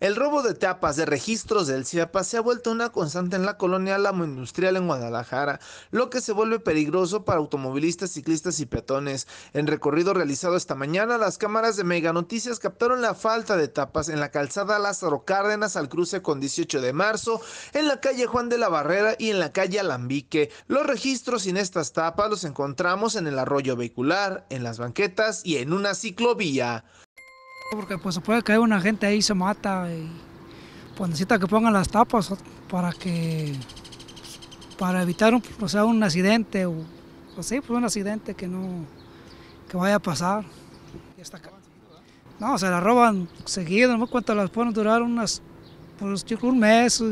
El robo de tapas de registros del CIAPA se ha vuelto una constante en la colonia Lamo Industrial en Guadalajara, lo que se vuelve peligroso para automovilistas, ciclistas y peatones. En recorrido realizado esta mañana, las cámaras de Mega Noticias captaron la falta de tapas en la calzada Lázaro Cárdenas al cruce con 18 de marzo, en la calle Juan de la Barrera y en la calle Alambique. Los registros sin estas tapas los encontramos en el arroyo vehicular, en las banquetas y en una ciclovía. Porque pues se puede caer una gente ahí y se mata y pues necesita que pongan las tapas para que para evitar un, un accidente o, así pues, pues un accidente que no que vaya a pasar. No, se la roban seguido, no me las pueden durar unas, pues un mes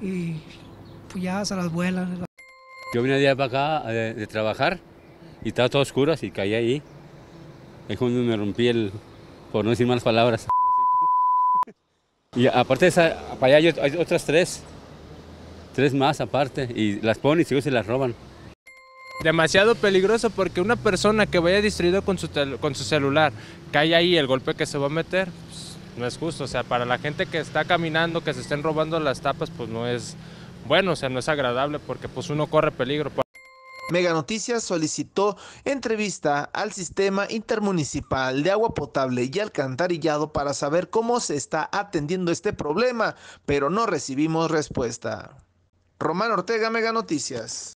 y pues, ya se las vuelan. Yo vine día para acá de, trabajar y estaba todo oscuro, y caí ahí. Es cuando me rompí el, por no decir malas palabras. Y aparte esa, para allá hay otras tres, tres más aparte, y las ponen y si se las roban. Demasiado peligroso porque una persona que vaya distraído con su, con su celular, cae ahí el golpe que se va a meter, pues, no es justo. O sea, para la gente que está caminando, que se estén robando las tapas, pues no es bueno, o sea, no es agradable porque pues uno corre peligro. Mega Noticias solicitó entrevista al sistema intermunicipal de agua potable y alcantarillado para saber cómo se está atendiendo este problema, pero no recibimos respuesta. Román Ortega, Mega Noticias.